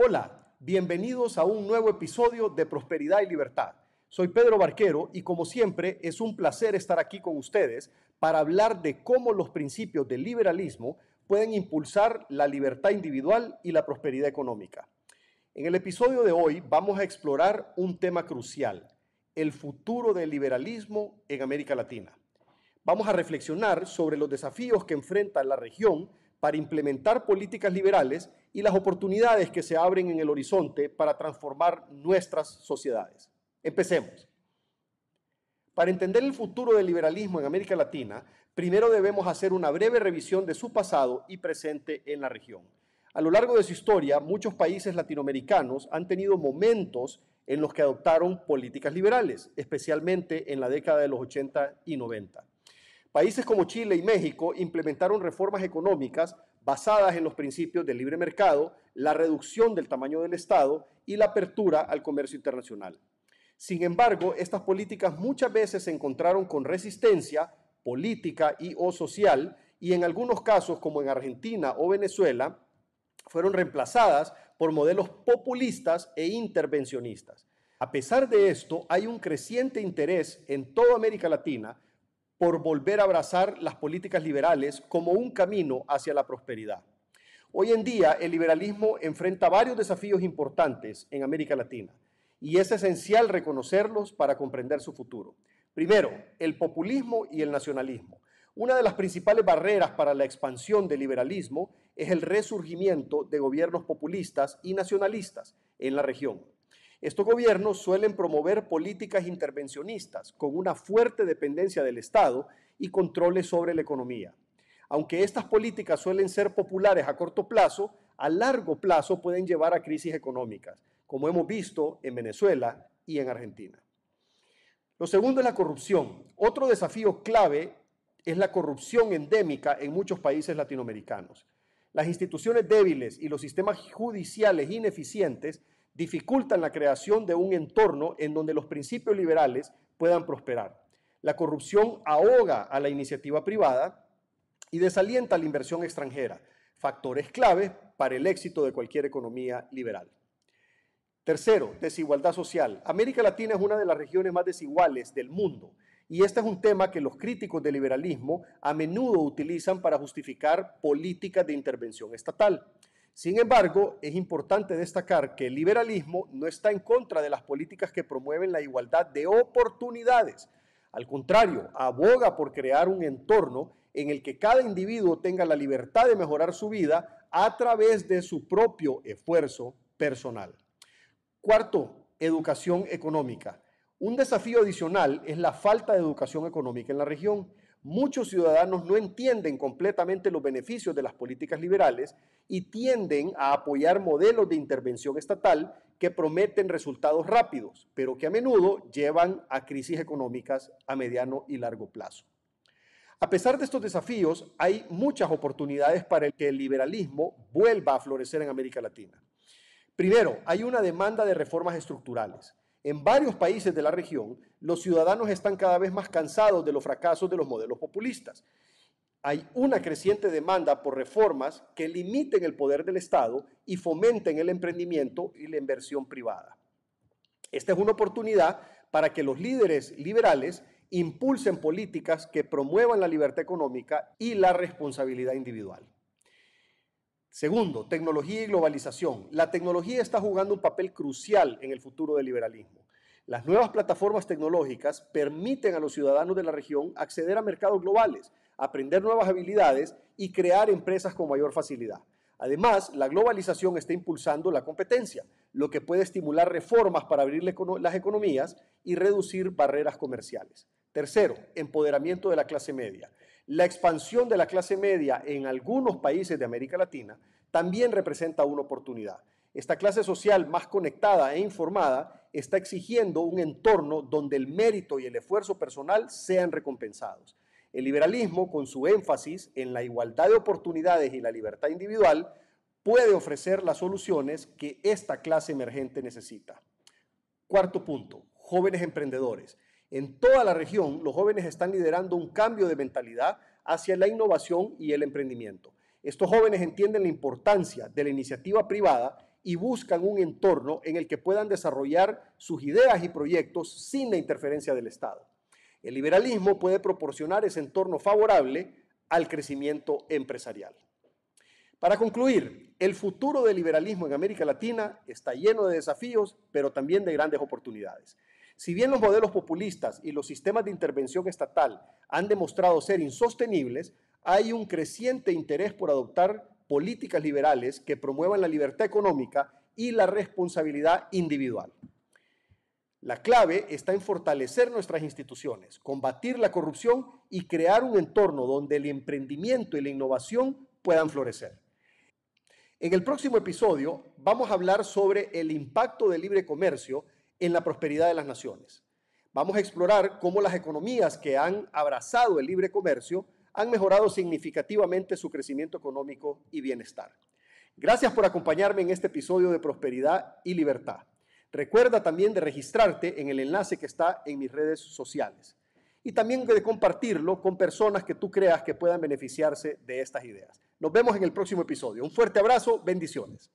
Hola, bienvenidos a un nuevo episodio de Prosperidad y Libertad. Soy Pedro Barquero y como siempre es un placer estar aquí con ustedes para hablar de cómo los principios del liberalismo pueden impulsar la libertad individual y la prosperidad económica. En el episodio de hoy vamos a explorar un tema crucial, el futuro del liberalismo en América Latina. Vamos a reflexionar sobre los desafíos que enfrenta la región para implementar políticas liberales y las oportunidades que se abren en el horizonte para transformar nuestras sociedades. Empecemos. Para entender el futuro del liberalismo en América Latina, primero debemos hacer una breve revisión de su pasado y presente en la región. A lo largo de su historia, muchos países latinoamericanos han tenido momentos en los que adoptaron políticas liberales, especialmente en la década de los 80 y 90. Países como Chile y México implementaron reformas económicas basadas en los principios del libre mercado, la reducción del tamaño del Estado y la apertura al comercio internacional. Sin embargo, estas políticas muchas veces se encontraron con resistencia política y o social y en algunos casos, como en Argentina o Venezuela, fueron reemplazadas por modelos populistas e intervencionistas. A pesar de esto, hay un creciente interés en toda América Latina por volver a abrazar las políticas liberales como un camino hacia la prosperidad. Hoy en día el liberalismo enfrenta varios desafíos importantes en América Latina y es esencial reconocerlos para comprender su futuro. Primero, el populismo y el nacionalismo. Una de las principales barreras para la expansión del liberalismo es el resurgimiento de gobiernos populistas y nacionalistas en la región. Estos gobiernos suelen promover políticas intervencionistas con una fuerte dependencia del Estado y controles sobre la economía. Aunque estas políticas suelen ser populares a corto plazo, a largo plazo pueden llevar a crisis económicas, como hemos visto en Venezuela y en Argentina. Lo segundo es la corrupción. Otro desafío clave es la corrupción endémica en muchos países latinoamericanos. Las instituciones débiles y los sistemas judiciales ineficientes dificultan la creación de un entorno en donde los principios liberales puedan prosperar. La corrupción ahoga a la iniciativa privada y desalienta la inversión extranjera, factores clave para el éxito de cualquier economía liberal. Tercero, desigualdad social. América Latina es una de las regiones más desiguales del mundo y este es un tema que los críticos del liberalismo a menudo utilizan para justificar políticas de intervención estatal. Sin embargo, es importante destacar que el liberalismo no está en contra de las políticas que promueven la igualdad de oportunidades. Al contrario, aboga por crear un entorno en el que cada individuo tenga la libertad de mejorar su vida a través de su propio esfuerzo personal. Cuarto, educación económica. Un desafío adicional es la falta de educación económica en la región muchos ciudadanos no entienden completamente los beneficios de las políticas liberales y tienden a apoyar modelos de intervención estatal que prometen resultados rápidos, pero que a menudo llevan a crisis económicas a mediano y largo plazo. A pesar de estos desafíos, hay muchas oportunidades para que el liberalismo vuelva a florecer en América Latina. Primero, hay una demanda de reformas estructurales. En varios países de la región, los ciudadanos están cada vez más cansados de los fracasos de los modelos populistas. Hay una creciente demanda por reformas que limiten el poder del Estado y fomenten el emprendimiento y la inversión privada. Esta es una oportunidad para que los líderes liberales impulsen políticas que promuevan la libertad económica y la responsabilidad individual. Segundo, tecnología y globalización. La tecnología está jugando un papel crucial en el futuro del liberalismo. Las nuevas plataformas tecnológicas permiten a los ciudadanos de la región acceder a mercados globales, aprender nuevas habilidades y crear empresas con mayor facilidad. Además, la globalización está impulsando la competencia, lo que puede estimular reformas para abrir las economías y reducir barreras comerciales. Tercero, empoderamiento de la clase media. La expansión de la clase media en algunos países de América Latina también representa una oportunidad. Esta clase social más conectada e informada está exigiendo un entorno donde el mérito y el esfuerzo personal sean recompensados. El liberalismo, con su énfasis en la igualdad de oportunidades y la libertad individual, puede ofrecer las soluciones que esta clase emergente necesita. Cuarto punto, jóvenes emprendedores. En toda la región, los jóvenes están liderando un cambio de mentalidad hacia la innovación y el emprendimiento. Estos jóvenes entienden la importancia de la iniciativa privada y buscan un entorno en el que puedan desarrollar sus ideas y proyectos sin la interferencia del Estado. El liberalismo puede proporcionar ese entorno favorable al crecimiento empresarial. Para concluir, el futuro del liberalismo en América Latina está lleno de desafíos, pero también de grandes oportunidades. Si bien los modelos populistas y los sistemas de intervención estatal han demostrado ser insostenibles, hay un creciente interés por adoptar políticas liberales que promuevan la libertad económica y la responsabilidad individual. La clave está en fortalecer nuestras instituciones, combatir la corrupción y crear un entorno donde el emprendimiento y la innovación puedan florecer. En el próximo episodio vamos a hablar sobre el impacto del libre comercio en la prosperidad de las naciones. Vamos a explorar cómo las economías que han abrazado el libre comercio han mejorado significativamente su crecimiento económico y bienestar. Gracias por acompañarme en este episodio de Prosperidad y Libertad. Recuerda también de registrarte en el enlace que está en mis redes sociales y también de compartirlo con personas que tú creas que puedan beneficiarse de estas ideas. Nos vemos en el próximo episodio. Un fuerte abrazo, bendiciones.